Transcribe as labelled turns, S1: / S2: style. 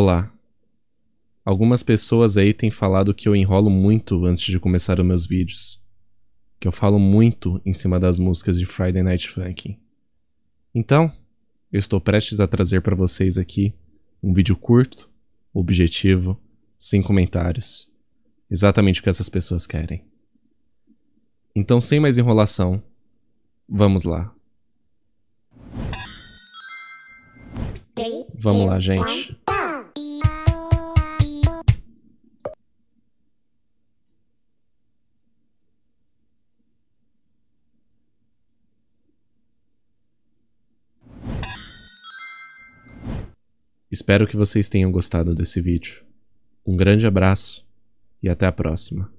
S1: Olá. Algumas pessoas aí têm falado que eu enrolo muito antes de começar os meus vídeos. Que eu falo muito em cima das músicas de Friday Night Funkin'. Então, eu estou prestes a trazer para vocês aqui um vídeo curto, objetivo, sem comentários. Exatamente o que essas pessoas querem. Então, sem mais enrolação, vamos lá. Vamos lá, gente. Espero que vocês tenham gostado desse vídeo. Um grande abraço e até a próxima.